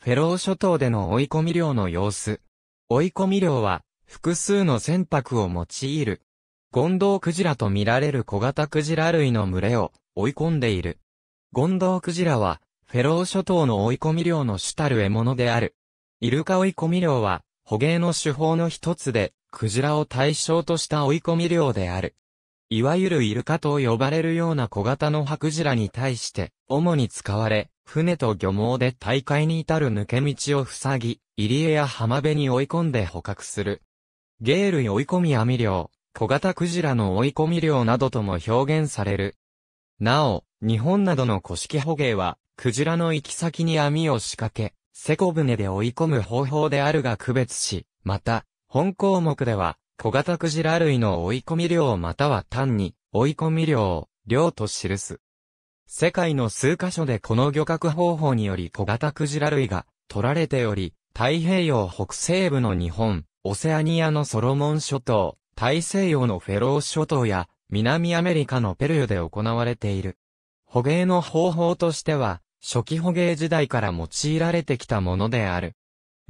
フェロー諸島での追い込み漁の様子。追い込み漁は、複数の船舶を用いる。ゴンドウクジラと見られる小型クジラ類の群れを追い込んでいる。ゴンドウクジラは、フェロー諸島の追い込み漁の主たる獲物である。イルカ追い込み漁は、捕鯨の手法の一つで、クジラを対象とした追い込み漁である。いわゆるイルカと呼ばれるような小型のハクジラに対して、主に使われ、船と漁網で大海に至る抜け道を塞ぎ、入江や浜辺に追い込んで捕獲する。ゲール追い込み網漁、小型クジラの追い込み漁などとも表現される。なお、日本などの古式捕鯨は、クジラの行き先に網を仕掛け、セコ船で追い込む方法であるが区別し、また、本項目では、小型クジラ類の追い込み量または単に、追い込み量を、量と記す。世界の数カ所でこの漁獲方法により小型クジラ類が取られており、太平洋北西部の日本、オセアニアのソロモン諸島、大西洋のフェロー諸島や、南アメリカのペルーで行われている。捕鯨の方法としては、初期捕鯨時代から用いられてきたものである。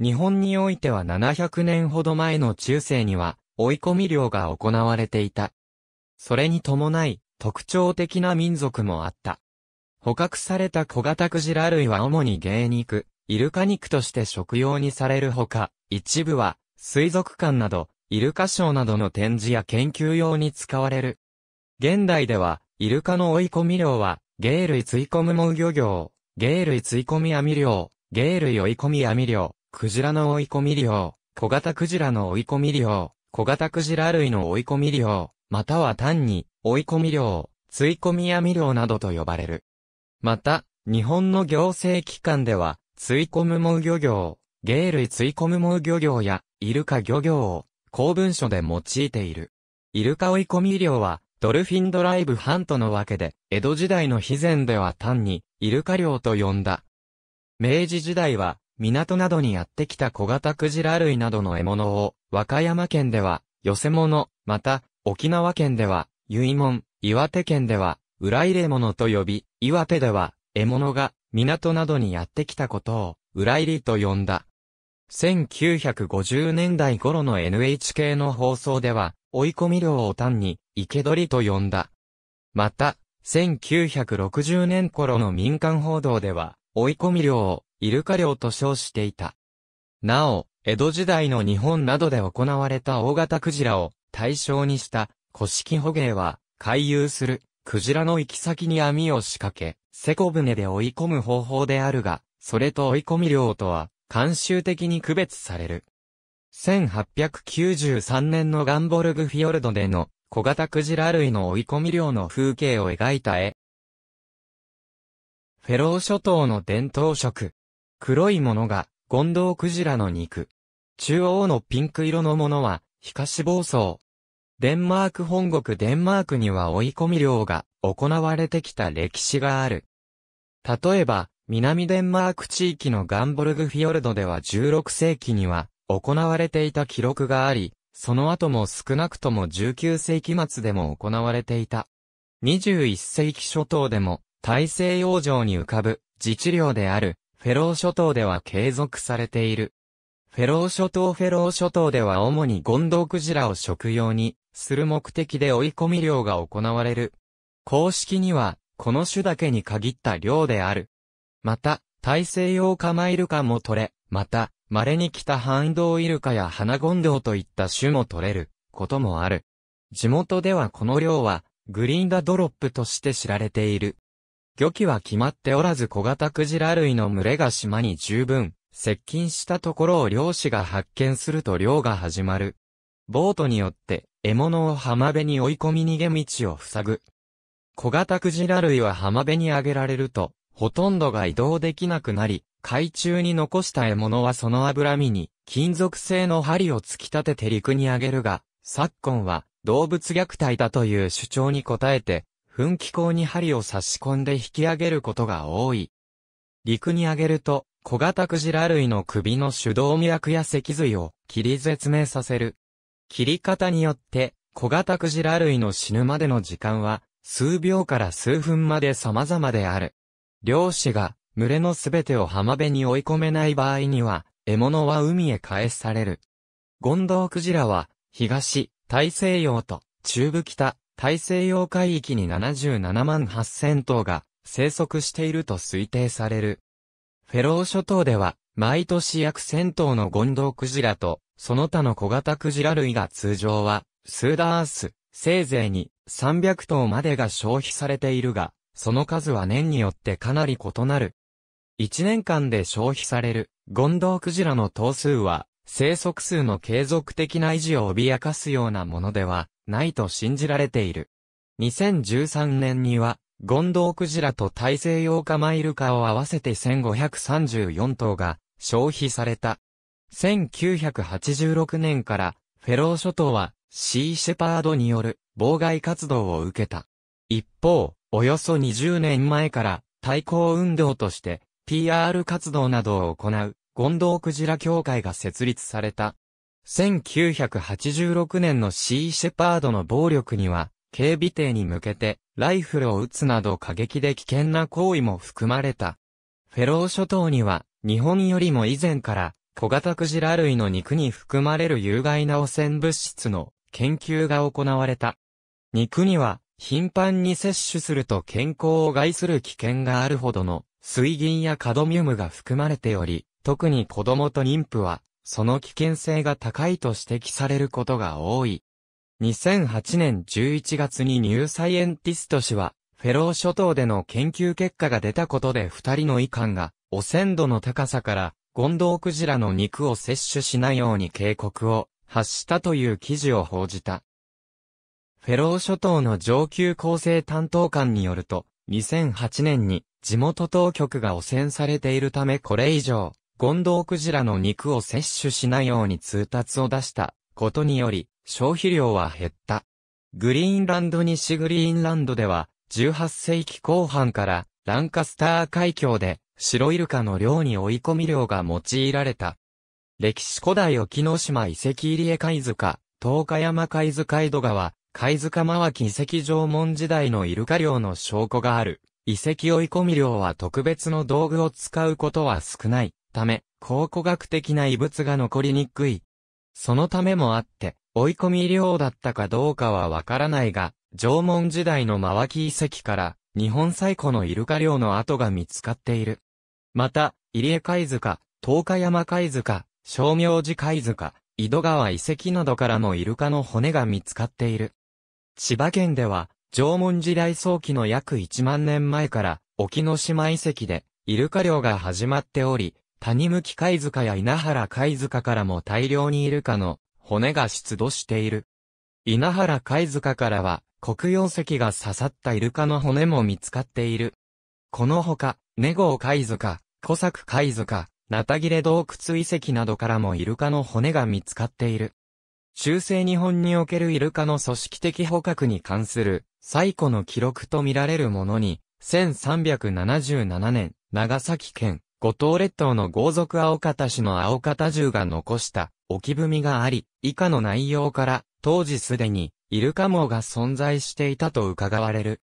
日本においては700年ほど前の中世には、追い込み漁が行われていた。それに伴い、特徴的な民族もあった。捕獲された小型クジラ類は主に芸肉、イルカ肉として食用にされるほか、一部は水族館など、イルカショーなどの展示や研究用に使われる。現代では、イルカの追い込み量は、芸類追い込む毛漁業、芸類追い込み網漁、芸類追い込み網漁、クジラの追い込み漁、小型クジラの追い込み漁、小型クジラ類の追い込み漁、または単に、追い込み漁、追い込み網漁などと呼ばれる。また、日本の行政機関では、追込むモウ漁業、芸類追込むモウ漁業や、イルカ漁業を、公文書で用いている。イルカ追い込み漁は、ドルフィンドライブハントのわけで、江戸時代の肥前では単に、イルカ漁と呼んだ。明治時代は、港などにやってきた小型クジラ類などの獲物を、和歌山県では、寄せ物、また、沖縄県では、結門、岩手県では、裏入れ物と呼び、岩手では、獲物が港などにやってきたことを、裏入りと呼んだ。1950年代頃の NHK の放送では、追い込み漁を単に、池取りと呼んだ。また、1960年頃の民間報道では、追い込み漁を、イルカ漁と称していた。なお、江戸時代の日本などで行われた大型クジラを対象にした古式捕鯨は、回遊するクジラの行き先に網を仕掛け、セコ船で追い込む方法であるが、それと追い込み量とは、慣習的に区別される。1893年のガンボルグフィヨルドでの小型クジラ類の追い込み量の風景を描いた絵。フェロー諸島の伝統食。黒いものがゴンドウクジラの肉。中央のピンク色のものは皮下脂肪層。デンマーク本国デンマークには追い込み漁が行われてきた歴史がある。例えば、南デンマーク地域のガンボルグフィヨルドでは16世紀には行われていた記録があり、その後も少なくとも19世紀末でも行われていた。21世紀諸島でも大西洋上に浮かぶ自治領であるフェロー諸島では継続されている。フェロー諸島フェロー諸島では主にゴンドウクジラを食用にする目的で追い込み漁が行われる。公式には、この種だけに限った漁である。また、大西洋カマイルカも取れ、また、稀に来たハンドウイルカやハナゴンドウといった種も取れる、こともある。地元ではこの漁は、グリーンダドロップとして知られている。漁期は決まっておらず小型クジラ類の群れが島に十分、接近したところを漁師が発見すると漁が始まる。ボートによって獲物を浜辺に追い込み逃げ道を塞ぐ。小型クジラ類は浜辺に上げられると、ほとんどが移動できなくなり、海中に残した獲物はその脂身に金属製の針を突き立てて陸に上げるが、昨今は動物虐待だという主張に応えて、噴気口に針を差し込んで引き上げることが多い。陸に上げると、小型クジラ類の首の手動脈や脊髄を切り絶命させる。切り方によって、小型クジラ類の死ぬまでの時間は、数秒から数分まで様々である。漁師が、群れのすべてを浜辺に追い込めない場合には、獲物は海へ返される。ゴンドウクジラは、東、大西洋と、中部北、大西洋海域に77万8000頭が生息していると推定される。フェロー諸島では、毎年約1000頭のゴンドウクジラと、その他の小型クジラ類が通常は、スーダース、せいぜいに300頭までが消費されているが、その数は年によってかなり異なる。1年間で消費されるゴンドウクジラの頭数は、生息数の継続的な維持を脅かすようなものではないと信じられている。2013年にはゴンドウクジラと大西洋カマイルカを合わせて1534頭が消費された。1986年からフェロー諸島はシーシェパードによる妨害活動を受けた。一方、およそ20年前から対抗運動として PR 活動などを行うゴンドウクジラ協会が設立された。1986年のシーシェパードの暴力には警備艇に向けてライフルを撃つなど過激で危険な行為も含まれた。フェロー諸島には、日本よりも以前から、小型クジラ類の肉に含まれる有害な汚染物質の研究が行われた。肉には、頻繁に摂取すると健康を害する危険があるほどの水銀やカドミウムが含まれており、特に子供と妊婦は、その危険性が高いと指摘されることが多い。2008年11月にニューサイエンティスト氏は、フェロー諸島での研究結果が出たことで二人の遺憾が、汚染度の高さから、ゴンドウクジラの肉を摂取しないように警告を発したという記事を報じた。フェロー諸島の上級厚生担当官によると、2008年に地元当局が汚染されているためこれ以上、ゴンドウクジラの肉を摂取しないように通達を出したことにより、消費量は減った。グリーンランド西グリーンランドでは、18世紀後半からランカスター海峡で白イルカの漁に追い込み漁が用いられた。歴史古代沖ノ島遺跡入江貝塚、東海山貝塚江戸川、貝塚間脇遺跡縄文時代のイルカ漁の証拠がある。遺跡追い込み漁は特別の道具を使うことは少ないため、考古学的な遺物が残りにくい。そのためもあって、追い込み漁だったかどうかはわからないが、縄文時代のマワキ遺跡から、日本最古のイルカ漁の跡が見つかっている。また、入江貝塚、東海山貝塚、正明寺貝塚、井戸川遺跡などからもイルカの骨が見つかっている。千葉県では、縄文時代早期の約1万年前から、沖ノ島遺跡で、イルカ漁が始まっており、谷向貝塚や稲原貝塚からも大量にイルカの骨が出土している。稲原貝塚からは、黒曜石が刺さったイルカの骨も見つかっている。このほか、ネゴー貝塚、小作貝塚、ナタギレ洞窟遺跡などからもイルカの骨が見つかっている。中世日本におけるイルカの組織的捕獲に関する最古の記録とみられるものに、1377年、長崎県、五島列島の豪族青方氏の青方銃が残した置き踏みがあり、以下の内容から、当時すでに、イルカ網が存在していたと伺われる。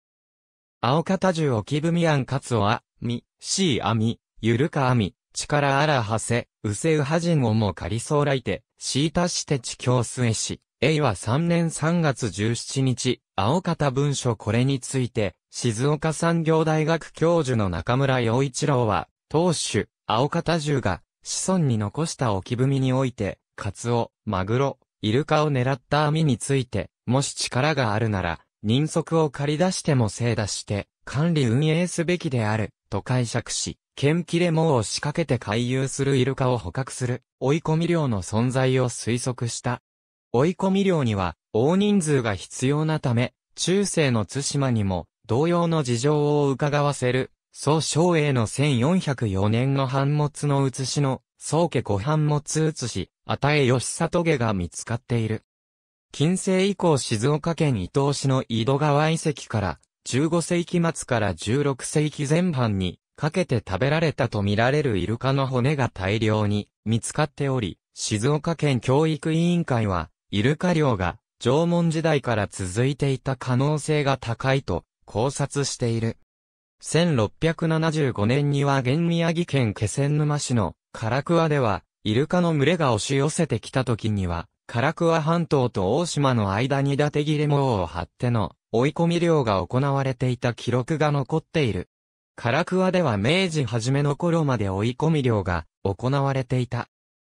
青方重置き踏み案かつおあ、み、しいあみ、ゆるかあみ、力あらはせ、うせうはじんをもかりそうらいて、しいたしてちきょうすえし、えいは3年3月17日、青方文書これについて、静岡産業大学教授の中村陽一郎は、当主、青方重が、子孫に残した置き踏みにおいて、カツオ、マグロ、イルカを狙った網について、もし力があるなら、人足を借り出しても精出して、管理運営すべきである、と解釈し、剣切れ網を仕掛けて回遊するイルカを捕獲する、追い込み漁の存在を推測した。追い込み漁には、大人数が必要なため、中世の津島にも、同様の事情を伺わせる、宋昭英の1404年の反物の写しの、宋家古反物写し、与え吉里家が見つかっている。近世以降静岡県伊東市の井戸川遺跡から15世紀末から16世紀前半にかけて食べられたと見られるイルカの骨が大量に見つかっており、静岡県教育委員会はイルカ漁が縄文時代から続いていた可能性が高いと考察している。1675年には現宮城県気仙沼市の唐桑ではイルカの群れが押し寄せてきた時には、唐桑半島と大島の間に伊達切れ網を張っての追い込み漁が行われていた記録が残っている。唐桑では明治初めの頃まで追い込み漁が行われていた。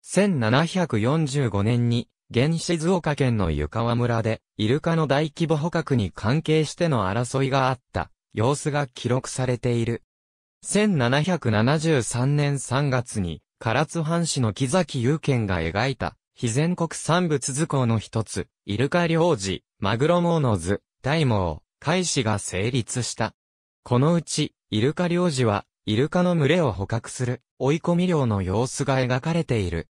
1745年に、現静岡県の湯川村で、イルカの大規模捕獲に関係しての争いがあった、様子が記録されている。1773年3月に、唐津藩士の木崎祐賢が描いた、非全国産物図工の一つ、イルカ領事、マグロモーノズ、大網、海士が成立した。このうち、イルカ領事は、イルカの群れを捕獲する、追い込み漁の様子が描かれている。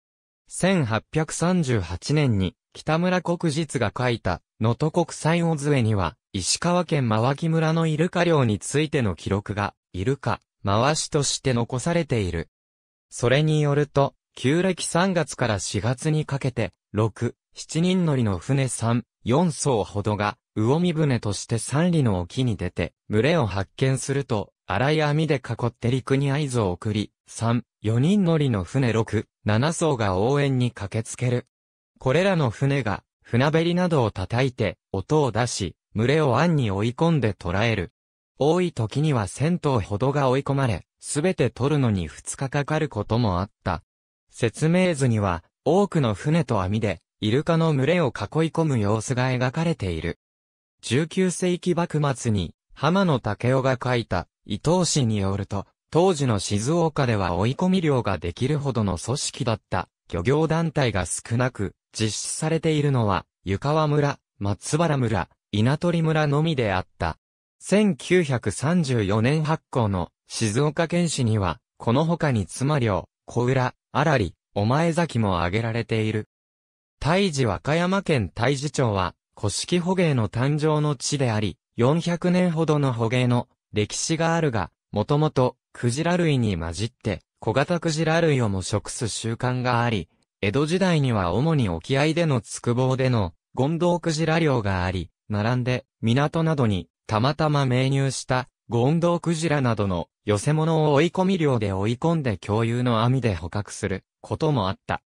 1838年に、北村国実が書いた、能登国際尾杖には、石川県真脇村のイルカ漁についての記録が、イルカ、回しとして残されている。それによると、旧暦3月から4月にかけて、6、7人乗りの船3、4艘ほどが、魚見船として三里の沖に出て、群れを発見すると、荒い網で囲って陸に合図を送り、3、4人乗りの船6、7艘が応援に駆けつける。これらの船が、船べりなどを叩いて、音を出し、群れを暗に追い込んで捕らえる。多い時には1000頭ほどが追い込まれ、すべて取るのに2日かかることもあった。説明図には、多くの船と網で、イルカの群れを囲い込む様子が描かれている。19世紀幕末に、浜野武雄が書いた、伊藤氏によると、当時の静岡では追い込み漁ができるほどの組織だった、漁業団体が少なく、実施されているのは、湯川村、松原村、稲取村のみであった。1934年発行の静岡県史には、この他に妻寮、小浦、荒り、お前崎も挙げられている。大治和歌山県大治町は、古式捕鯨の誕生の地であり、400年ほどの捕鯨の歴史があるが、もともと、クジラ類に混じって、小型クジラ類をも食す習慣があり、江戸時代には主に沖合での筑防での、ゴンドウクジラ漁があり、並んで、港などに、たまたま命入したゴンドウクジラなどの寄せ物を追い込み漁で追い込んで共有の網で捕獲することもあった。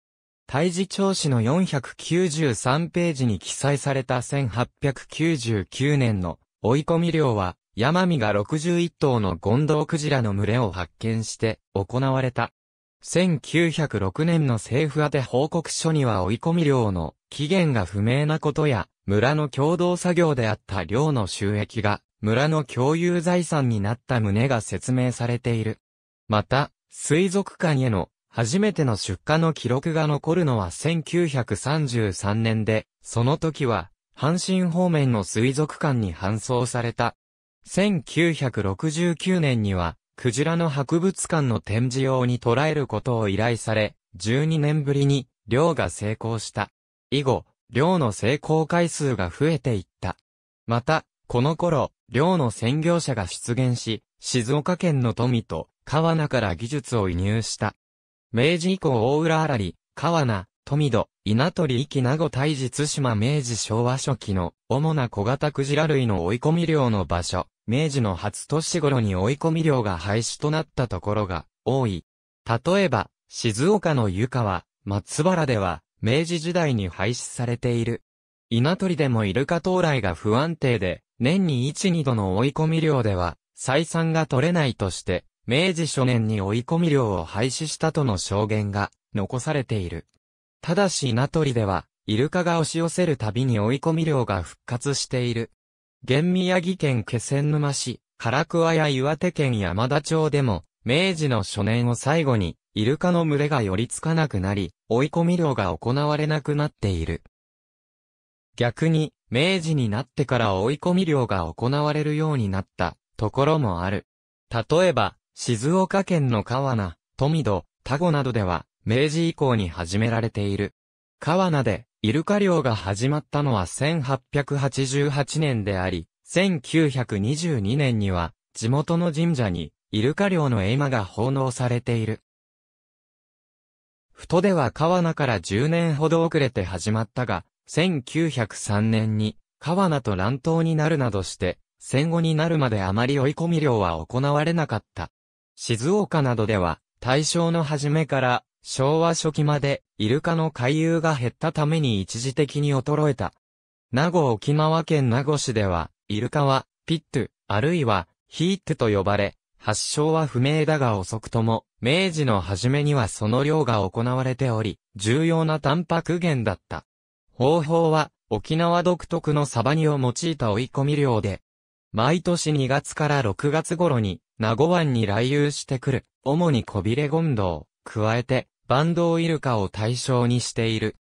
胎児調子の493ページに記載された1899年の追い込み漁は、ヤマミが61頭のゴンドウクジラの群れを発見して行われた。1906年の政府宛報告書には追い込み量の期限が不明なことや、村の共同作業であった量の収益が、村の共有財産になった旨が説明されている。また、水族館への初めての出荷の記録が残るのは1933年で、その時は、阪神方面の水族館に搬送された。1969年には、クジラの博物館の展示用に捉えることを依頼され、12年ぶりに、漁が成功した。以後、漁の成功回数が増えていった。また、この頃、漁の専業者が出現し、静岡県の富と、川名から技術を移入した。明治以降大浦あらり、川名、富戸、稲取域名護大対津島明治昭和初期の主な小型クジラ類の追い込み量の場所、明治の初年頃に追い込み量が廃止となったところが多い。例えば、静岡の湯川、松原では、明治時代に廃止されている。稲取でもイルカ到来が不安定で、年に1、2度の追い込み量では、採算が取れないとして、明治初年に追い込み量を廃止したとの証言が残されている。ただし名取では、イルカが押し寄せるたびに追い込み量が復活している。現宮城県気仙沼市、唐桑や岩手県山田町でも、明治の初年を最後に、イルカの群れが寄りつかなくなり、追い込み漁が行われなくなっている。逆に、明治になってから追い込み漁が行われるようになったところもある。例えば、静岡県の川名、富戸、田子などでは、明治以降に始められている。川名で、イルカ漁が始まったのは1888年であり、1922年には、地元の神社に、イルカ漁の絵馬が奉納されている。ふとでは川名から10年ほど遅れて始まったが、1903年に、川名と乱闘になるなどして、戦後になるまであまり追い込み漁は行われなかった。静岡などでは、大正の初めから昭和初期までイルカの回遊が減ったために一時的に衰えた。名護沖縄県名護市では、イルカはピットあるいはヒートと呼ばれ、発祥は不明だが遅くとも、明治の初めにはその漁が行われており、重要なタンパク源だった。方法は、沖縄独特のサバニを用いた追い込み漁で、毎年2月から6月頃に、名護湾に来遊してくる、主に小ビレゴンドウ、加えて、バンドウイルカを対象にしている。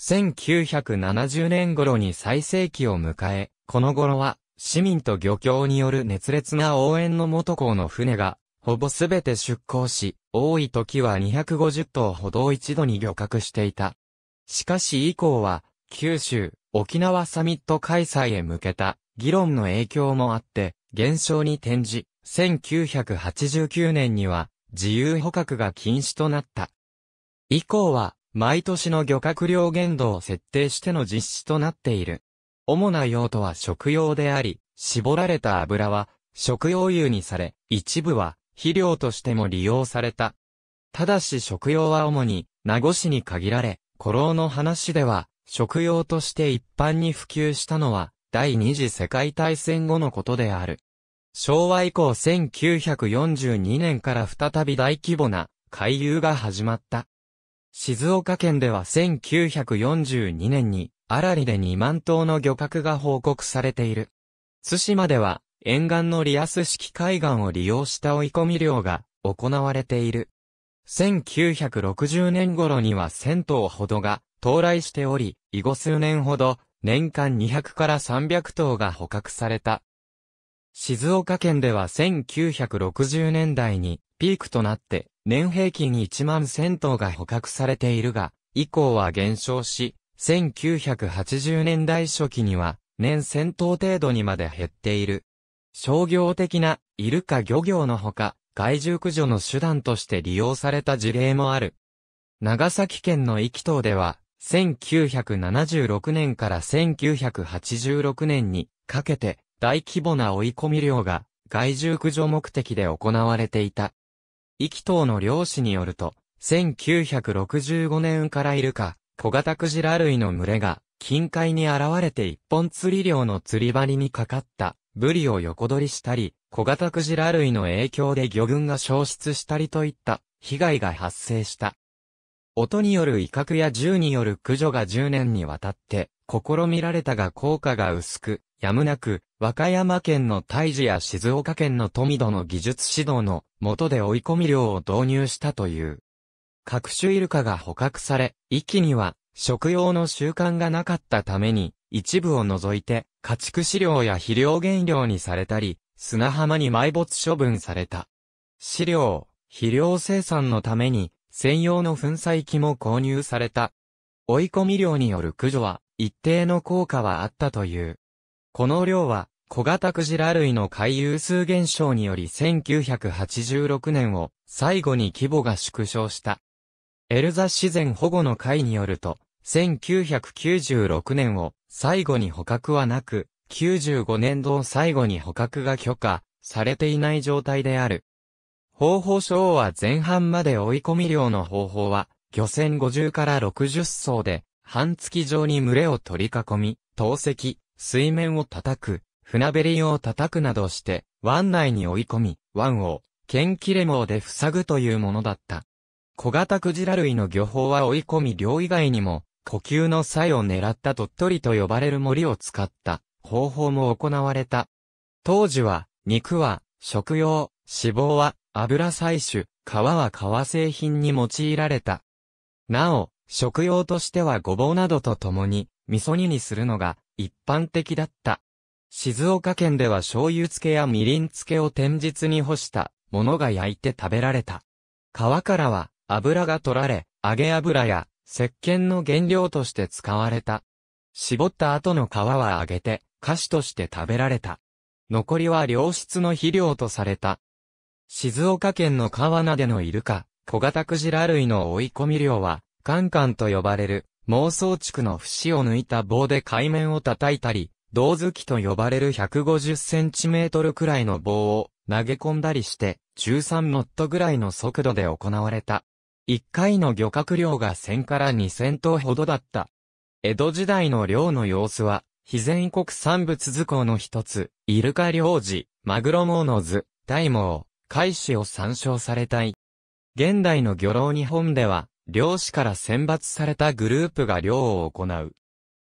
1970年頃に最盛期を迎え、この頃は、市民と漁協による熱烈な応援の元港の船が、ほぼすべて出港し、多い時は250頭ほど一度に漁獲していた。しかし以降は、九州、沖縄サミット開催へ向けた議論の影響もあって、減少に転じ、1989年には自由捕獲が禁止となった。以降は、毎年の漁獲量限度を設定しての実施となっている。主な用途は食用であり、絞られた油は食用油にされ、一部は肥料としても利用された。ただし食用は主に名護市に限られ、古老の話では食用として一般に普及したのは第二次世界大戦後のことである。昭和以降1942年から再び大規模な回遊が始まった。静岡県では1942年に、あらりで2万頭の漁獲が報告されている。津島では、沿岸のリアス式海岸を利用した追い込み漁が行われている。1960年頃には1000頭ほどが到来しており、以後数年ほど年間200から300頭が捕獲された。静岡県では1960年代にピークとなって年平均1万1000頭が捕獲されているが、以降は減少し、1980年代初期には年1000頭程度にまで減っている。商業的なイルカ漁業のほか、害獣駆除の手段として利用された事例もある。長崎県の壱岐島では、1976年から1986年にかけて大規模な追い込み漁が害獣駆除目的で行われていた。意気等の漁師によると、1965年からイルカ、小型クジラ類の群れが、近海に現れて一本釣り漁の釣り針にかかった、ブリを横取りしたり、小型クジラ類の影響で魚群が消失したりといった、被害が発生した。音による威嚇や銃による駆除が10年にわたって、試みられたが効果が薄く、やむなく、和歌山県の大治や静岡県の富戸の技術指導の下で追い込み量を導入したという。各種イルカが捕獲され、一気には食用の習慣がなかったために、一部を除いて家畜飼料や肥料原料にされたり、砂浜に埋没処分された。飼料、肥料生産のために専用の粉砕機も購入された。追い込み量による駆除は、一定の効果はあったという。この量は、小型クジラ類の回遊数減少により1986年を最後に規模が縮小した。エルザ自然保護の会によると、1996年を最後に捕獲はなく、95年度を最後に捕獲が許可されていない状態である。方法書は前半まで追い込み量の方法は、漁船50から60層で、半月状に群れを取り囲み、投石、水面を叩く、船べりを叩くなどして、湾内に追い込み、湾を、剣切れ網で塞ぐというものだった。小型クジラ類の漁法は追い込み漁以外にも、呼吸の際を狙った鳥取と呼ばれる森を使った方法も行われた。当時は、肉は食用、脂肪は油採取、皮は革製品に用いられた。なお、食用としてはごぼうなどと共に、味噌煮にするのが一般的だった。静岡県では醤油漬けやみりん漬けを天日に干したものが焼いて食べられた。皮からは油が取られ、揚げ油や石鹸の原料として使われた。絞った後の皮は揚げて、菓子として食べられた。残りは良質の肥料とされた。静岡県の川名でのイルカ、小型クジラ類の追い込み量は、カンカンと呼ばれる、妄想地区の節を抜いた棒で海面を叩いたり、銅突きと呼ばれる150センチメートルくらいの棒を投げ込んだりして、13ノットぐらいの速度で行われた。1回の漁獲量が1000から2000頭ほどだった。江戸時代の漁の様子は、非全国産物図工の一つ、イルカ漁時、マグロモーノズ、タイモウ、を参照されたい。現代の漁労日本では、漁師から選抜されたグループが漁を行う。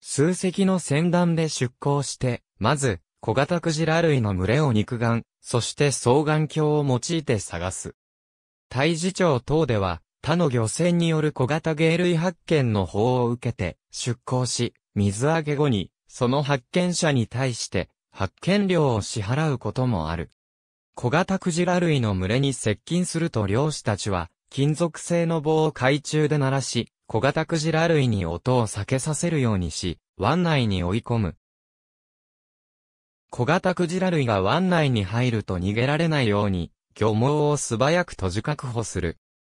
数隻の船団で出港して、まず、小型クジラ類の群れを肉眼、そして双眼鏡を用いて探す。大事町等では、他の漁船による小型イ類発見の法を受けて、出港し、水揚げ後に、その発見者に対して、発見料を支払うこともある。小型クジラ類の群れに接近すると漁師たちは、金属製の棒を海中で鳴らし、小型クジラ類に音を避けさせるようにし、湾内に追い込む。小型クジラ類が湾内に入ると逃げられないように、漁網を素早く閉じ確保する。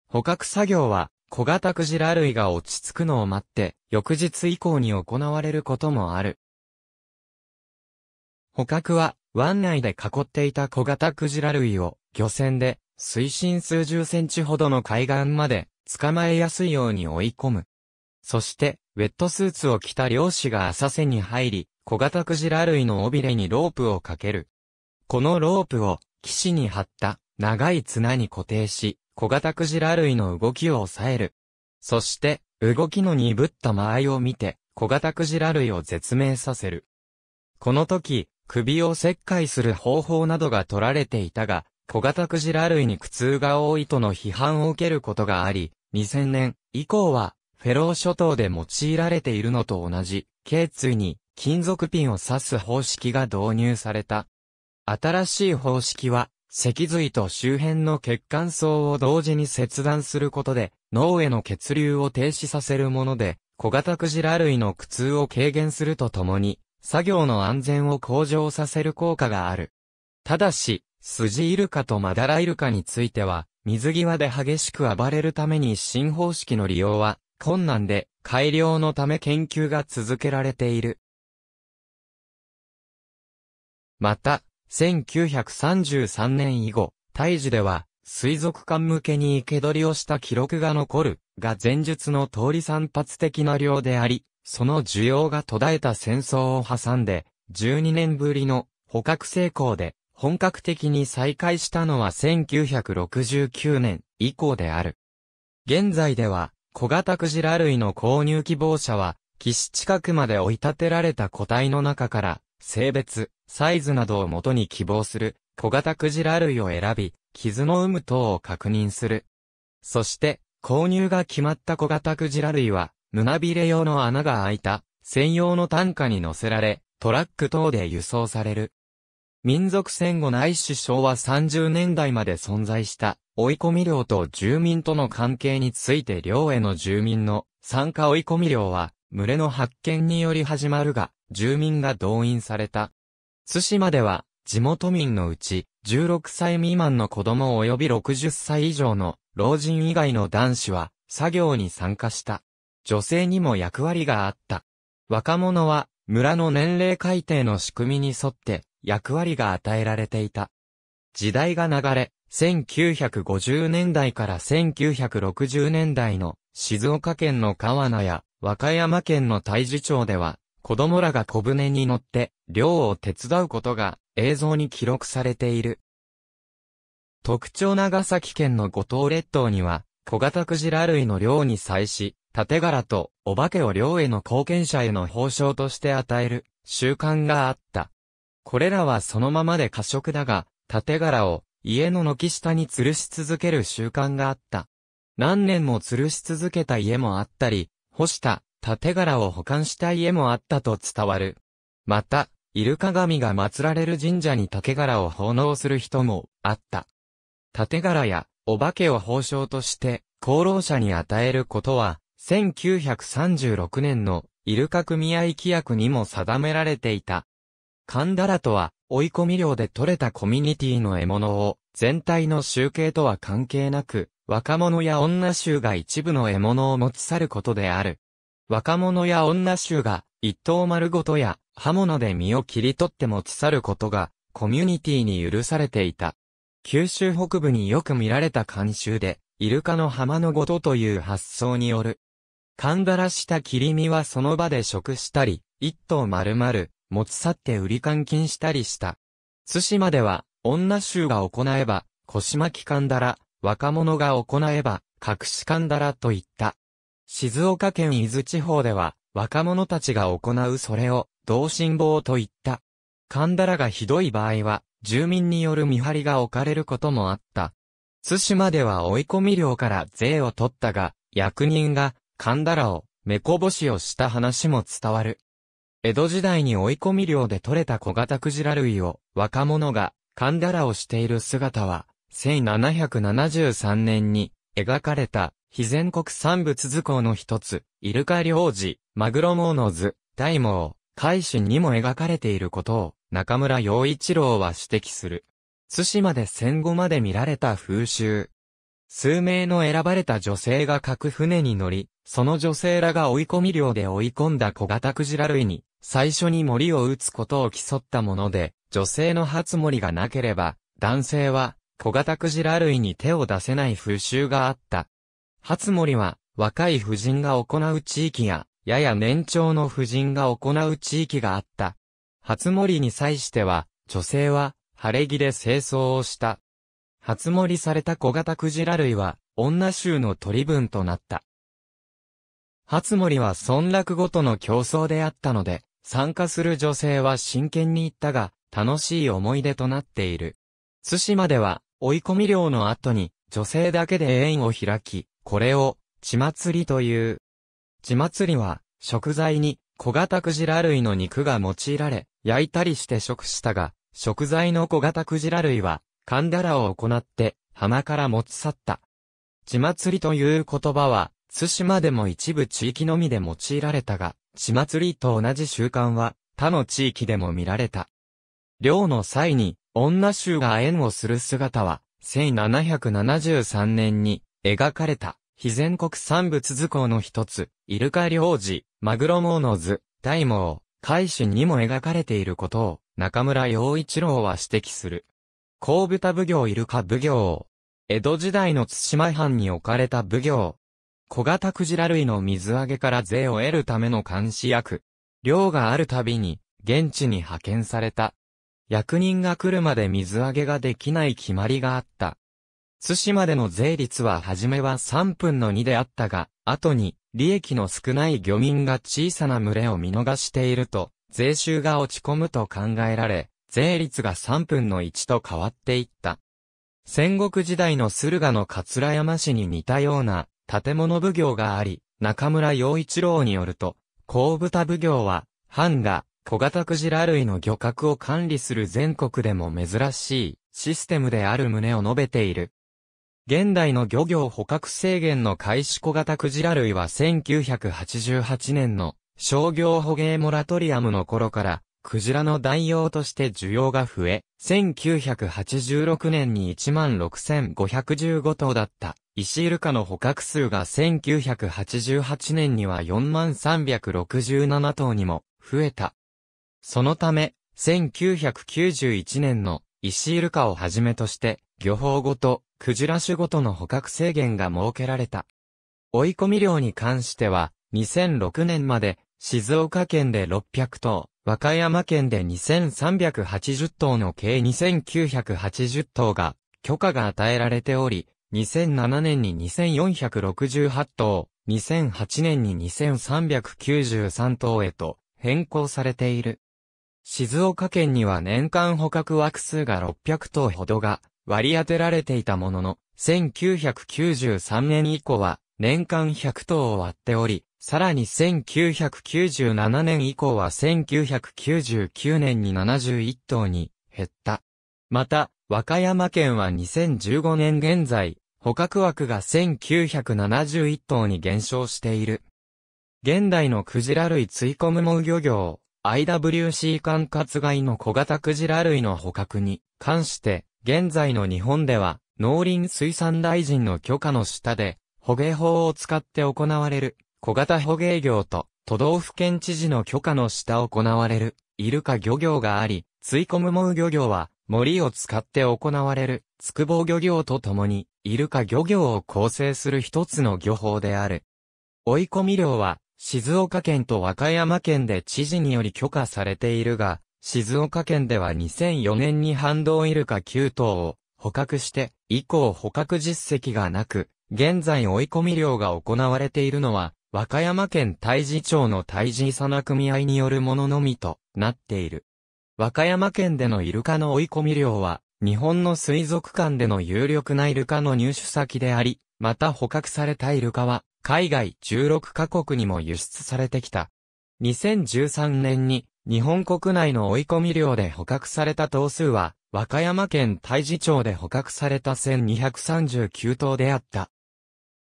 捕獲作業は、小型クジラ類が落ち着くのを待って、翌日以降に行われることもある。捕獲は、湾内で囲っていた小型クジラ類を、漁船で、水深数十センチほどの海岸まで捕まえやすいように追い込む。そして、ウェットスーツを着た漁師が浅瀬に入り、小型クジラ類の尾びれにロープをかける。このロープを岸に張った長い綱に固定し、小型クジラ類の動きを抑える。そして、動きの鈍った間合いを見て、小型クジラ類を絶命させる。この時、首を切開する方法などが取られていたが、小型クジラ類に苦痛が多いとの批判を受けることがあり、2000年以降は、フェロー諸島で用いられているのと同じ、頸椎に金属ピンを刺す方式が導入された。新しい方式は、脊髄と周辺の血管層を同時に切断することで、脳への血流を停止させるもので、小型クジラ類の苦痛を軽減するとともに、作業の安全を向上させる効果がある。ただし、スジイルカとマダライルカについては、水際で激しく暴れるために新方式の利用は困難で、改良のため研究が続けられている。また、1933年以後、大事では、水族館向けに生け捕りをした記録が残る、が前述の通り散発的な量であり、その需要が途絶えた戦争を挟んで、12年ぶりの捕獲成功で、本格的に再開したのは1969年以降である。現在では、小型クジラ類の購入希望者は、岸近くまで追い立てられた個体の中から、性別、サイズなどをもとに希望する、小型クジラ類を選び、傷の有無等を確認する。そして、購入が決まった小型クジラ類は、胸びれ用の穴が開いた、専用の担架に乗せられ、トラック等で輸送される。民族戦後ない相は和30年代まで存在した追い込み量と住民との関係について寮への住民の参加追い込み量は群れの発見により始まるが住民が動員された。津島では地元民のうち16歳未満の子供及び60歳以上の老人以外の男子は作業に参加した。女性にも役割があった。若者は村の年齢改定の仕組みに沿って役割が与えられていた。時代が流れ、1950年代から1960年代の静岡県の川名や和歌山県の大治町では、子供らが小舟に乗って漁を手伝うことが映像に記録されている。特徴長崎県の五島列島には、小型クジラ類の漁に際し、縦柄とお化けを漁への貢献者への報奨として与える習慣があった。これらはそのままで過食だが、縦柄を家の軒下に吊るし続ける習慣があった。何年も吊るし続けた家もあったり、干した縦柄を保管した家もあったと伝わる。また、イルカ神が祀られる神社に竹柄を奉納する人もあった。縦柄やお化けを奉奨として功労者に与えることは、1936年のイルカ組合規約にも定められていた。カンダラとは、追い込み量で取れたコミュニティの獲物を、全体の集計とは関係なく、若者や女衆が一部の獲物を持ち去ることである。若者や女衆が、一頭丸ごとや、刃物で身を切り取って持ち去ることが、コミュニティに許されていた。九州北部によく見られた慣習で、イルカの浜のごとという発想による。カンダラした切り身はその場で食したり、一頭丸々、持ち去って売り換金したりした。津島では、女衆が行えば、腰巻きかんだら、若者が行えば、隠しかんだらと言った。静岡県伊豆地方では、若者たちが行うそれを、同心棒と言った。かんだらがひどい場合は、住民による見張りが置かれることもあった。津島では追い込み料から税を取ったが、役人が、かんだらを、めこぼしをした話も伝わる。江戸時代に追い込み漁で取れた小型クジラ類を若者がンだらをしている姿は、1773年に描かれた、非全国産物図工の一つ、イルカ領事、マグロモーノ図、大毛、海神にも描かれていることを、中村洋一郎は指摘する。対馬で戦後まで見られた風習。数名の選ばれた女性が各船に乗り、その女性らが追い込み漁で追い込んだ小型クジラ類に、最初に森を打つことを競ったもので、女性の初森がなければ、男性は小型クジラ類に手を出せない風習があった。初森は若い婦人が行う地域や、やや年長の婦人が行う地域があった。初森に際しては、女性は晴れ着で清掃をした。初森された小型クジラ類は、女衆の取り分となった。初森は村落ごとの競争であったので、参加する女性は真剣に言ったが、楽しい思い出となっている。津島では、追い込み漁の後に、女性だけで園を開き、これを、地祭りという。地祭りは、食材に、小型クジラ類の肉が用いられ、焼いたりして食したが、食材の小型クジラ類は、カンダラを行って、浜から持ち去った。地祭りという言葉は、津島でも一部地域のみで用いられたが、血祭りと同じ習慣は他の地域でも見られた。漁の際に女衆が縁をする姿は1773年に描かれた非全国産物図工の一つ、イルカ領事、マグロモーノズ、大網、海神にも描かれていることを中村洋一郎は指摘する。神豚奉行イルカ奉行。江戸時代の津島藩に置かれた奉行、小型クジラ類の水揚げから税を得るための監視役。量があるたびに、現地に派遣された。役人が来るまで水揚げができない決まりがあった。津島での税率は初めは3分の2であったが、後に、利益の少ない漁民が小さな群れを見逃していると、税収が落ち込むと考えられ、税率が3分の1と変わっていった。戦国時代の駿河の桂山市に似たような建物奉行があり、中村洋一郎によると、甲豚奉行は、藩が小型クジラ類の漁獲を管理する全国でも珍しいシステムである旨を述べている。現代の漁業捕獲制限の開始小型クジラ類は1988年の商業捕鯨モラトリアムの頃からクジラの代用として需要が増え、1986年に16,515頭だったイシイルカの捕獲数が1988年には4367頭にも増えた。そのため、1991年のイシイルカをはじめとして、漁法ごと、クジラ種ごとの捕獲制限が設けられた。追い込み量に関しては、2006年まで、静岡県で600頭、和歌山県で2380頭の計2980頭が許可が与えられており、2007年に2468頭、2008年に2393頭へと変更されている。静岡県には年間捕獲枠数が600頭ほどが割り当てられていたものの、1993年以降は年間100頭を割っており、さらに1997年以降は1999年に71頭に減った。また、和歌山県は2015年現在、捕獲枠が1971頭に減少している。現代のクジラ類追い込む毛漁業、IWC 管轄外の小型クジラ類の捕獲に関して、現在の日本では農林水産大臣の許可の下で捕鯨法を使って行われる小型捕鯨業と都道府県知事の許可の下行われる、イルカ漁業があり、追イ込ムモう漁業は、森を使って行われる、つくぼ漁業とともに、イルカ漁業を構成する一つの漁法である。追い込み漁は、静岡県と和歌山県で知事により許可されているが、静岡県では2004年に半導イルカ9頭を捕獲して、以降捕獲実績がなく、現在追い込み漁が行われているのは、和歌山県大寺町の大寺さな組合によるもののみとなっている。和歌山県でのイルカの追い込み量は、日本の水族館での有力なイルカの入手先であり、また捕獲されたイルカは、海外16カ国にも輸出されてきた。2013年に、日本国内の追い込み量で捕獲された頭数は、和歌山県大寺町で捕獲された1239頭であった。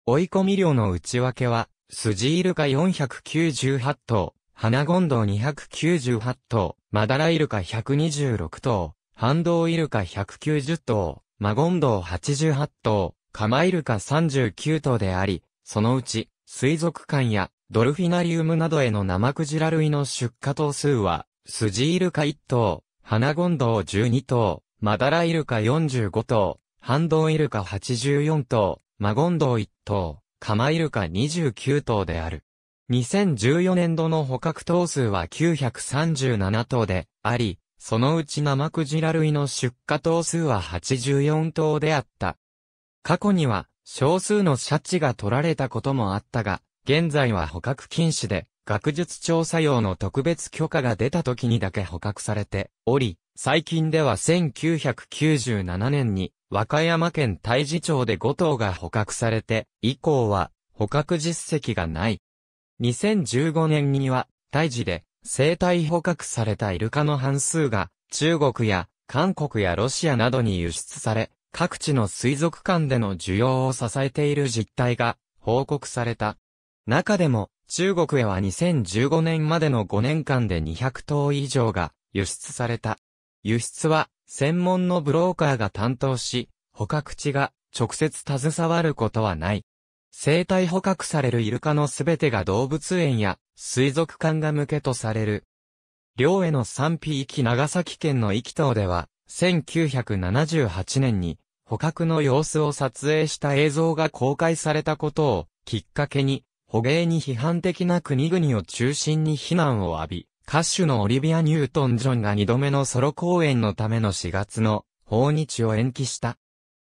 追い込み量の内訳は、スジイルカ498頭、ハナゴンドウ298頭、マダライルカ126頭、ハンドウイルカ190頭、マゴンドウ88頭、カマイルカ39頭であり、そのうち、水族館やドルフィナリウムなどへの生クジラ類の出荷頭数は、スジイルカ1頭、ハナゴンドウ12頭、マダライルカ45頭、ハンドウイルカ84頭、マゴンドウ1頭。カマイルカ29頭である。2014年度の捕獲頭数は937頭であり、そのうち生クジラ類の出荷頭数は84頭であった。過去には少数のシャチが取られたこともあったが、現在は捕獲禁止で、学術調査用の特別許可が出た時にだけ捕獲されており、最近では1997年に和歌山県大治町で5頭が捕獲されて、以降は捕獲実績がない。2015年には、大治で生態捕獲されたイルカの半数が、中国や韓国やロシアなどに輸出され、各地の水族館での需要を支えている実態が報告された。中でも、中国へは2015年までの5年間で200頭以上が輸出された。輸出は専門のブローカーが担当し、捕獲地が直接携わることはない。生態捕獲されるイルカのすべてが動物園や水族館が向けとされる。漁への賛否域長崎県の域島では、1978年に捕獲の様子を撮影した映像が公開されたことをきっかけに、捕鯨に批判的な国々を中心に非難を浴び、歌手のオリビア・ニュートン・ジョンが2度目のソロ公演のための4月の訪日を延期した。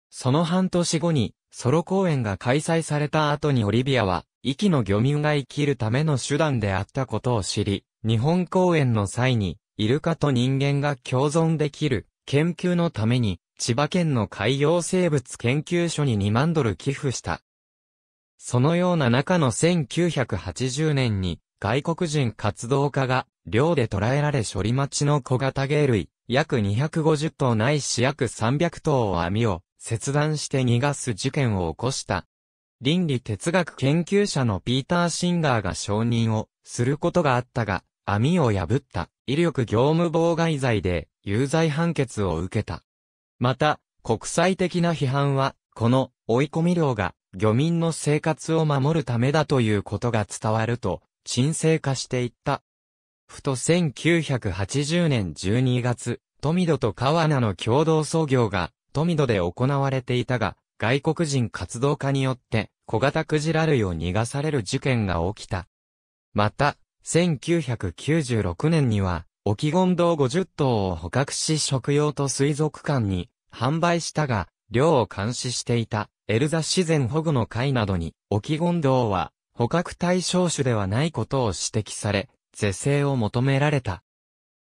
その半年後にソロ公演が開催された後にオリビアは、息の漁民が生きるための手段であったことを知り、日本公演の際に、イルカと人間が共存できる研究のために、千葉県の海洋生物研究所に2万ドル寄付した。そのような中の1980年に外国人活動家が量で捕らえられ処理待ちの小型鯨類、約250頭ないし約300頭を網を切断して逃がす事件を起こした。倫理哲学研究者のピーター・シンガーが承認をすることがあったが、網を破った威力業務妨害罪で有罪判決を受けた。また、国際的な批判は、この追い込み量が漁民の生活を守るためだということが伝わると、沈静化していった。ふと1980年12月、富戸と川名の共同創業が、富戸で行われていたが、外国人活動家によって、小型クジラ類を逃がされる事件が起きた。また、1996年には、オキゴンドウ50頭を捕獲し食用と水族館に販売したが、量を監視していたエルザ自然保護の会などに、オキゴンドウは捕獲対象種ではないことを指摘され、是正を求められた。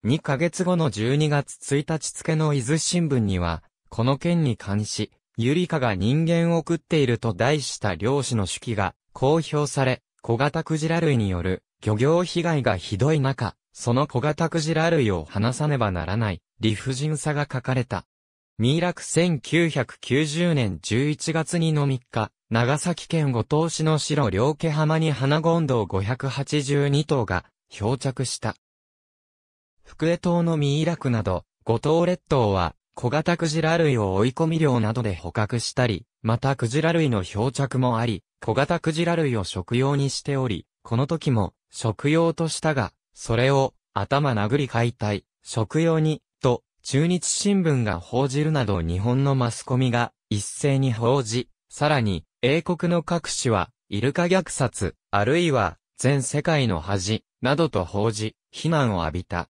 2ヶ月後の12月1日付の伊豆新聞には、この件に関し、ゆりかが人間を食っていると題した漁師の手記が公表され、小型クジラ類による漁業被害がひどい中、その小型クジラ類を離さねばならない理不尽さが書かれた。ミイラク1990年11月2の3日、長崎県五島市の城両家浜に花ゴンドウ582頭が漂着した。福江島のミイラクなど、五島列島は、小型クジラ類を追い込み漁などで捕獲したり、またクジラ類の漂着もあり、小型クジラ類を食用にしており、この時も、食用としたが、それを、頭殴り解体、食用に、と、中日新聞が報じるなど日本のマスコミが、一斉に報じ、さらに、英国の各紙は、イルカ虐殺、あるいは、全世界の恥、などと報じ、非難を浴びた。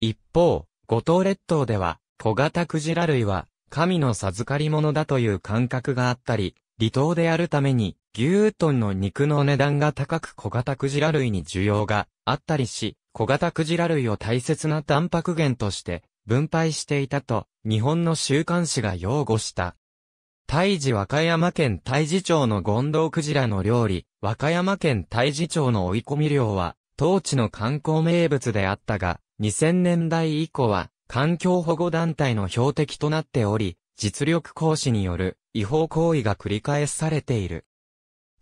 一方、五島列島では、小型クジラ類は、神の授かり物だという感覚があったり、離島であるために、牛トンの肉の値段が高く小型クジラ類に需要があったりし、小型クジラ類を大切なタンパク源として分配していたと、日本の週刊誌が擁護した。大治和歌山県大治町のゴンドウクジラの料理、和歌山県大治町の追い込み量は、当地の観光名物であったが、2000年代以降は、環境保護団体の標的となっており、実力行使による違法行為が繰り返されている。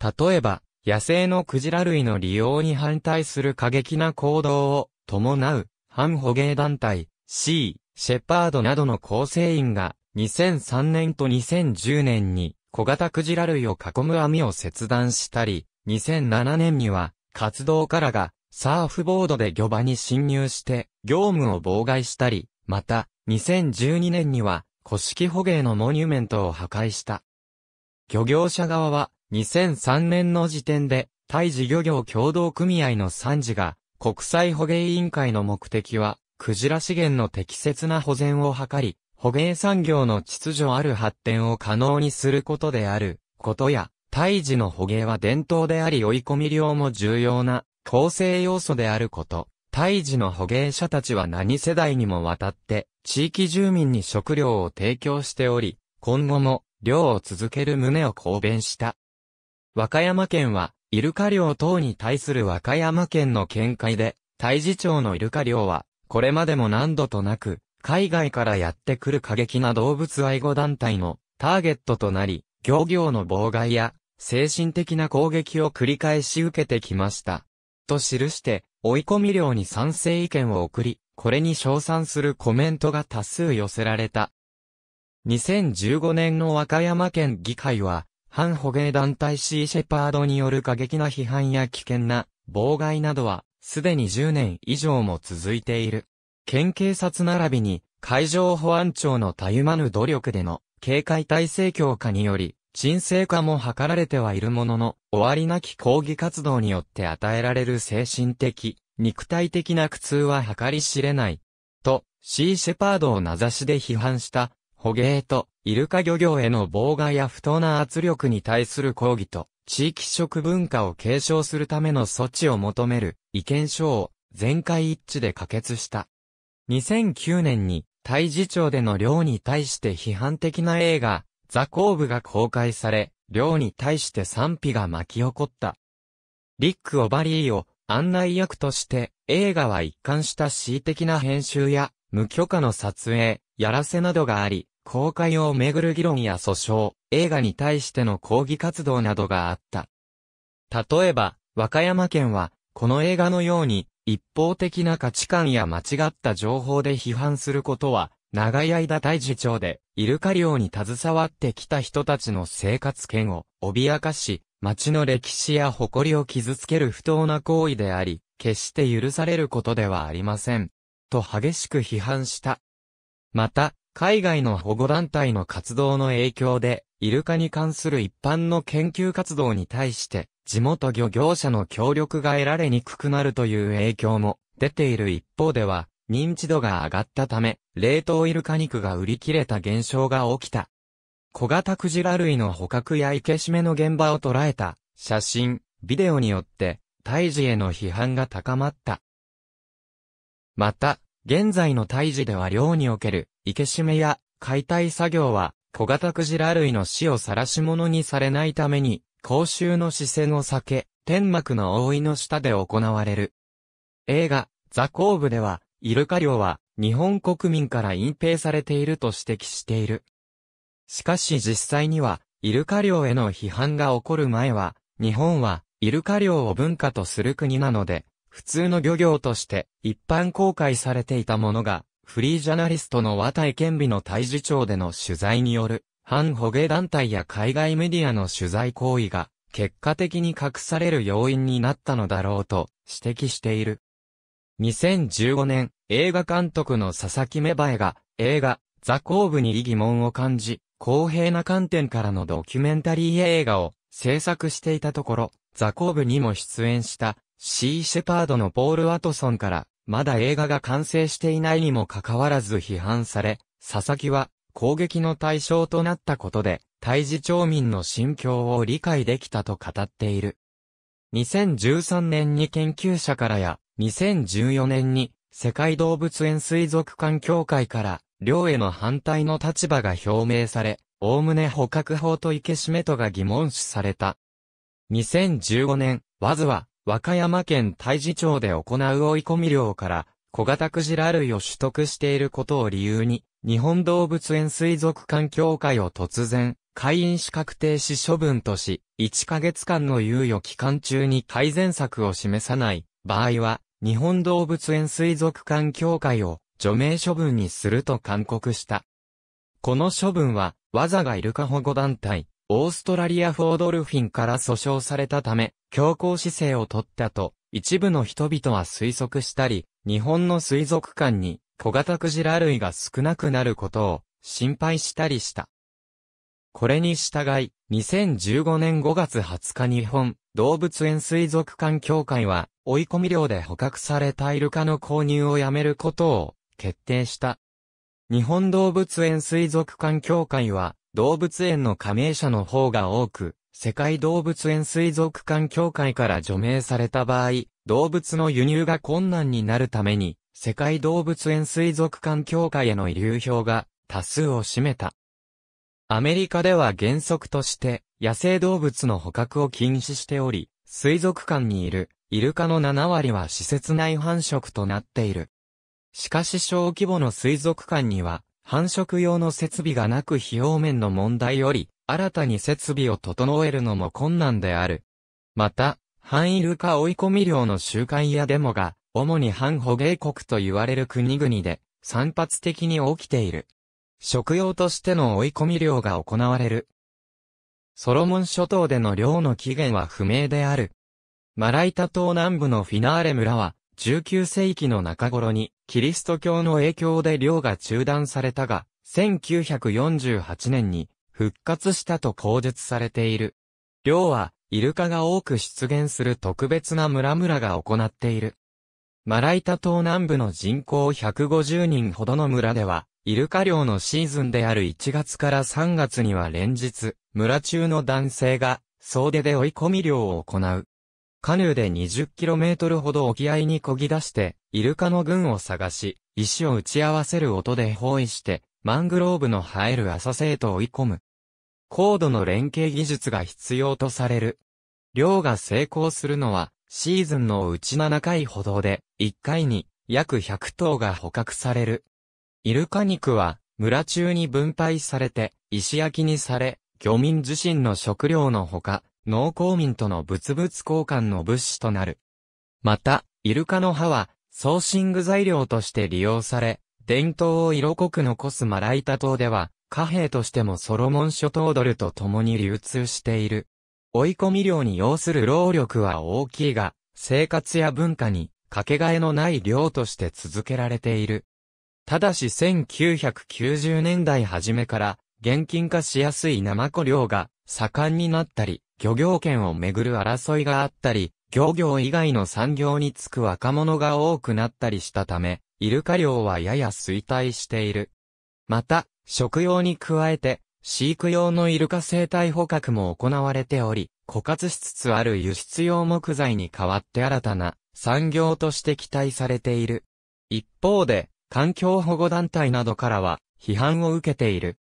例えば、野生のクジラ類の利用に反対する過激な行動を伴う反捕鯨団体 C、シェパードなどの構成員が2003年と2010年に小型クジラ類を囲む網を切断したり、2007年には活動家らがサーフボードで漁場に侵入して、業務を妨害したり、また、2012年には、古式捕鯨のモニュメントを破壊した。漁業者側は、2003年の時点で、大事漁業協同組合の参事が、国際捕鯨委員会の目的は、クジラ資源の適切な保全を図り、捕鯨産業の秩序ある発展を可能にすることである、ことや、胎児の捕鯨は伝統であり追い込み量も重要な構成要素であること。胎児の捕鯨者たちは何世代にもわたって、地域住民に食料を提供しており、今後も、漁を続ける旨を公弁した。和歌山県は、イルカ漁等に対する和歌山県の見解で、胎児町のイルカ漁は、これまでも何度となく、海外からやってくる過激な動物愛護団体のターゲットとなり、漁業の妨害や精神的な攻撃を繰り返し受けてきました。と記して、追い込み量に賛成意見を送り、これに称賛するコメントが多数寄せられた。2015年の和歌山県議会は、反捕鯨団体シー・シェパードによる過激な批判や危険な妨害などは、すでに10年以上も続いている。県警察並びに、海上保安庁のたゆまぬ努力での警戒体制強化により、沈静化も図られてはいるものの、終わりなき抗議活動によって与えられる精神的、肉体的な苦痛は計り知れない。と、シー・シェパードを名指しで批判した、捕鯨と、イルカ漁業への妨害や不当な圧力に対する抗議と、地域食文化を継承するための措置を求める意見書を全会一致で可決した。2009年に、タイ次長での漁に対して批判的な映画、座高部が公開され、寮に対して賛否が巻き起こった。リック・オバリーを案内役として、映画は一貫した恣意的な編集や、無許可の撮影、やらせなどがあり、公開をめぐる議論や訴訟、映画に対しての抗議活動などがあった。例えば、和歌山県は、この映画のように、一方的な価値観や間違った情報で批判することは、長い間大樹町で、イルカ漁に携わってきた人たちの生活圏を脅かし、町の歴史や誇りを傷つける不当な行為であり、決して許されることではありません。と激しく批判した。また、海外の保護団体の活動の影響で、イルカに関する一般の研究活動に対して、地元漁業者の協力が得られにくくなるという影響も出ている一方では、認知度が上がったため、冷凍イルカ肉が売り切れた現象が起きた。小型クジラ類の捕獲や生け締めの現場を捉えた写真、ビデオによって、胎児への批判が高まった。また、現在の胎児では漁における、生け締めや解体作業は、小型クジラ類の死を晒し者にされないために、公衆の視線を避け、天幕の覆いの下で行われる。映画、ザ・コーブでは、イルカ漁は日本国民から隠蔽されていると指摘している。しかし実際には、イルカ漁への批判が起こる前は、日本はイルカ漁を文化とする国なので、普通の漁業として一般公開されていたものが、フリージャーナリストの和井健美の大事長での取材による、反捕鯨団体や海外メディアの取材行為が、結果的に隠される要因になったのだろうと指摘している。2015年、映画監督の佐々木芽生が映画、ザ・コーブに疑問を感じ、公平な観点からのドキュメンタリー映画を制作していたところ、ザ・コーブにも出演したシー・シェパードのポール・ワトソンからまだ映画が完成していないにもかかわらず批判され、佐々木は攻撃の対象となったことで、胎児町民の心境を理解できたと語っている。2013年に研究者からや2014年に世界動物園水族館協会から漁への反対の立場が表明され、おおむね捕獲法と生けしめとが疑問視された。2015年、わずは和歌山県大治町で行う追い込み漁から小型クジラ類を取得していることを理由に、日本動物園水族館協会を突然、会員資格停止処分とし、1ヶ月間の猶予期間中に改善策を示さない場合は、日本動物園水族館協会を除名処分にすると勧告した。この処分は、わざがイルカ保護団体、オーストラリアフォードルフィンから訴訟されたため、強硬姿勢を取ったと、一部の人々は推測したり、日本の水族館に小型クジラ類が少なくなることを心配したりした。これに従い、2015年5月20日日本動物園水族館協会は追い込み漁で捕獲されたイルカの購入をやめることを決定した。日本動物園水族館協会は動物園の加盟者の方が多く、世界動物園水族館協会から除名された場合、動物の輸入が困難になるために、世界動物園水族館協会への流氷が多数を占めた。アメリカでは原則として野生動物の捕獲を禁止しており、水族館にいるイルカの7割は施設内繁殖となっている。しかし小規模の水族館には、繁殖用の設備がなく費用面の問題より、新たに設備を整えるのも困難である。また、反イルカ追い込み量の集会やデモが、主に反捕鯨国と言われる国々で、散発的に起きている。食用としての追い込み量が行われる。ソロモン諸島での漁の起源は不明である。マライタ島南部のフィナーレ村は、19世紀の中頃に、キリスト教の影響で漁が中断されたが、1948年に、復活したと口述されている。漁は、イルカが多く出現する特別な村々が行っている。マライタ島南部の人口150人ほどの村では、イルカ漁のシーズンである1月から3月には連日、村中の男性が、総出で追い込み漁を行う。カヌーで 20km ほど沖合に漕ぎ出して、イルカの群を探し、石を打ち合わせる音で包囲して、マングローブの生える浅瀬へと追い込む。高度の連携技術が必要とされる。漁が成功するのは、シーズンのうち7回ほどで、1回に約100頭が捕獲される。イルカ肉は、村中に分配されて、石焼きにされ、漁民自身の食料のほか、農耕民との物々交換の物資となる。また、イルカの歯は、ソーシング材料として利用され、伝統を色濃く残すマライタ島では、貨幣としてもソロモン諸島ドルと共に流通している。追い込み量に要する労力は大きいが、生活や文化に、かけがえのない量として続けられている。ただし1990年代初めから、現金化しやすいナマコ漁が盛んになったり、漁業権をめぐる争いがあったり、漁業以外の産業に就く若者が多くなったりしたため、イルカ漁はやや衰退している。また、食用に加えて、飼育用のイルカ生態捕獲も行われており、枯渇しつつある輸出用木材に代わって新たな産業として期待されている。一方で、環境保護団体などからは批判を受けている。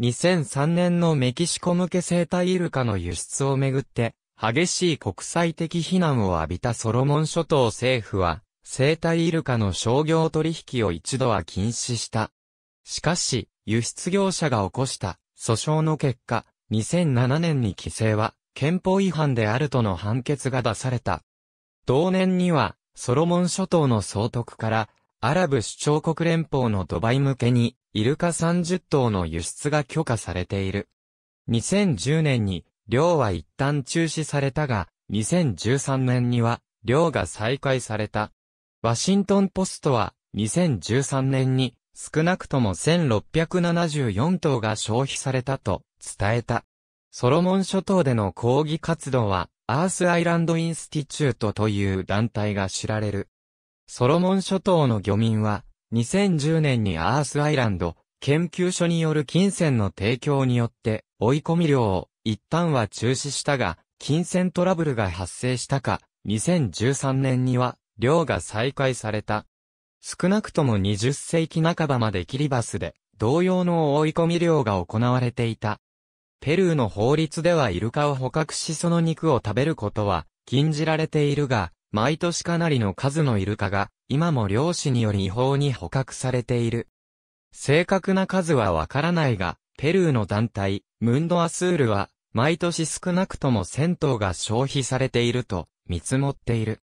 2003年のメキシコ向け生態イルカの輸出をめぐって、激しい国際的非難を浴びたソロモン諸島政府は、生態イルカの商業取引を一度は禁止した。しかし、輸出業者が起こした訴訟の結果、2007年に規制は憲法違反であるとの判決が出された。同年には、ソロモン諸島の総督から、アラブ首長国連邦のドバイ向けに、イルカ30頭の輸出が許可されている。2010年に漁は一旦中止されたが、2013年には漁が再開された。ワシントンポストは2013年に少なくとも1674頭が消費されたと伝えた。ソロモン諸島での抗議活動はアースアイランドインスティチュートという団体が知られる。ソロモン諸島の漁民は2010年にアースアイランド研究所による金銭の提供によって追い込み量を一旦は中止したが、金銭トラブルが発生したか、2013年には漁が再開された。少なくとも20世紀半ばまでキリバスで同様の追い込み漁が行われていた。ペルーの法律ではイルカを捕獲しその肉を食べることは禁じられているが、毎年かなりの数のイルカが、今も漁師により違法に捕獲されている。正確な数はわからないが、ペルーの団体、ムンドアスールは、毎年少なくとも1000頭が消費されていると、見積もっている。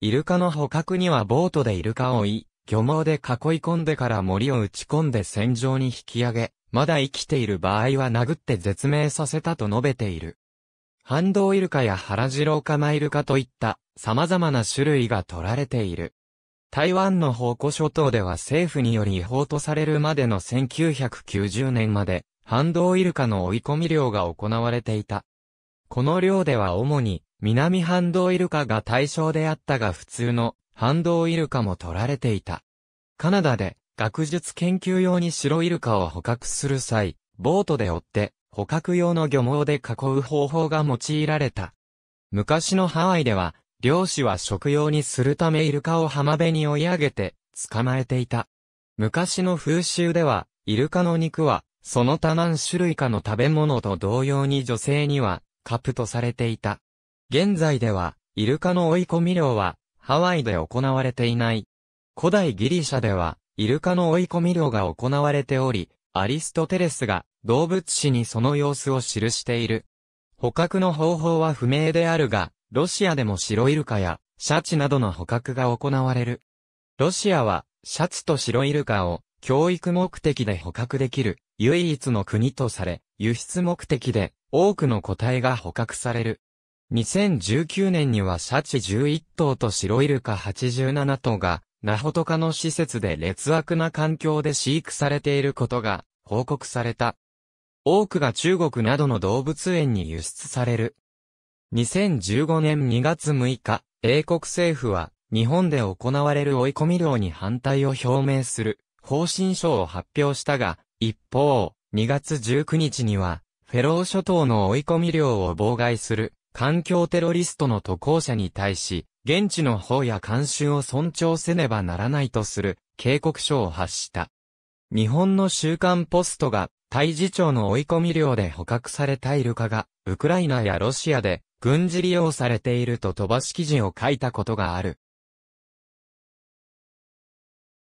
イルカの捕獲にはボートでイルカを追い、漁網で囲い込んでから森を打ち込んで戦場に引き上げ、まだ生きている場合は殴って絶命させたと述べている。ハンドウイルカやハラジロウカマイルカといった様々な種類が取られている。台湾の宝庫諸島では政府により違法とされるまでの1990年まで、ハンドウイルカの追い込み漁が行われていた。この漁では主に、南ハンドウイルカが対象であったが普通のハンドウイルカも取られていた。カナダで学術研究用に白イルカを捕獲する際、ボートで追って捕獲用の漁網で囲う方法が用いられた。昔のハワイでは、漁師は食用にするためイルカを浜辺に追い上げて、捕まえていた。昔の風習では、イルカの肉は、その他何種類かの食べ物と同様に女性には、カプとされていた。現在では、イルカの追い込み漁は、ハワイで行われていない。古代ギリシャでは、イルカの追い込み漁が行われており、アリストテレスが動物誌にその様子を記している。捕獲の方法は不明であるが、ロシアでも白イルカやシャチなどの捕獲が行われる。ロシアはシャチと白イルカを教育目的で捕獲できる唯一の国とされ、輸出目的で多くの個体が捕獲される。2019年にはシャチ11頭と白イルカ87頭が、ナホトカの施設で劣悪な環境で飼育されていることが報告された。多くが中国などの動物園に輸出される。2015年2月6日、英国政府は、日本で行われる追い込み漁に反対を表明する方針書を発表したが、一方、2月19日には、フェロー諸島の追い込み漁を妨害する環境テロリストの渡航者に対し、現地の法や慣習を尊重せねばならないとする警告書を発した。日本の週刊ポストが大事長の追い込み量で捕獲されたイルカが、ウクライナやロシアで軍事利用されていると飛ばし記事を書いたことがある。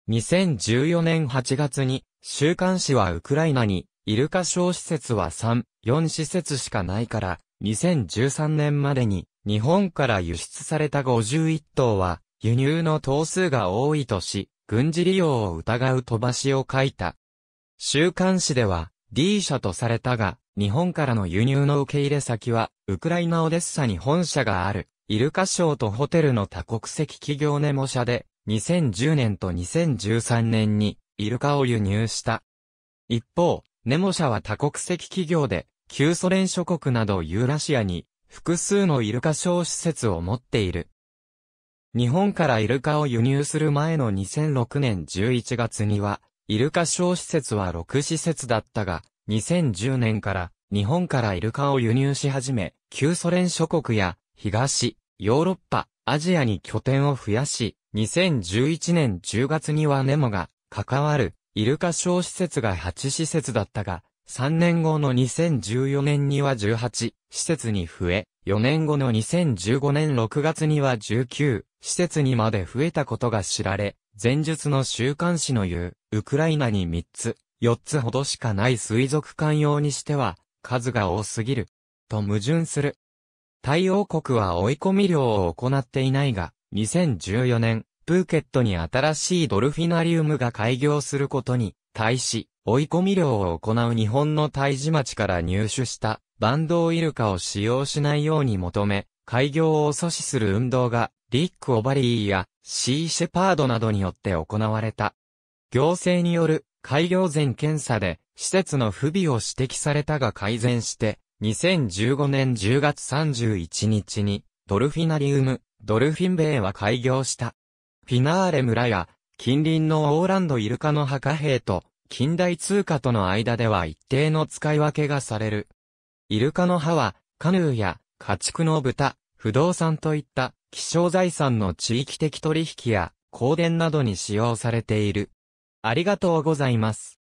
2014年8月に、週刊誌はウクライナに、イルカ小施設は3、4施設しかないから、2013年までに、日本から輸出された51頭は、輸入の頭数が多いとし、軍事利用を疑う飛ばしを書いた。週刊誌では、D 社とされたが、日本からの輸入の受け入れ先は、ウクライナオデッサに本社がある、イルカショーとホテルの多国籍企業ネモ社で、2010年と2013年に、イルカを輸入した。一方、ネモ社は多国籍企業で、旧ソ連諸国などユーラシアに、複数のイルカショー施設を持っている。日本からイルカを輸入する前の2006年11月には、イルカ小施設は6施設だったが、2010年から日本からイルカを輸入し始め、旧ソ連諸国や東、ヨーロッパ、アジアに拠点を増やし、2011年10月にはネモが関わるイルカ小施設が8施設だったが、3年後の2014年には18施設に増え、4年後の2015年6月には19施設にまで増えたことが知られ、前述の週刊誌の言う、ウクライナに3つ、4つほどしかない水族館用にしては、数が多すぎる。と矛盾する。太陽国は追い込み漁を行っていないが、2014年、プーケットに新しいドルフィナリウムが開業することに、対し、追い込み漁を行う日本の大地町から入手した、バンドウイルカを使用しないように求め、開業を阻止する運動がリック・オバリーやシー・シェパードなどによって行われた。行政による開業前検査で施設の不備を指摘されたが改善して、2015年10月31日にドルフィナリウム、ドルフィンベイは開業した。フィナーレ村や近隣のオーランドイルカの墓幣と近代通貨との間では一定の使い分けがされる。イルカの歯はカヌーや家畜の豚、不動産といった気象財産の地域的取引や、香電などに使用されている。ありがとうございます。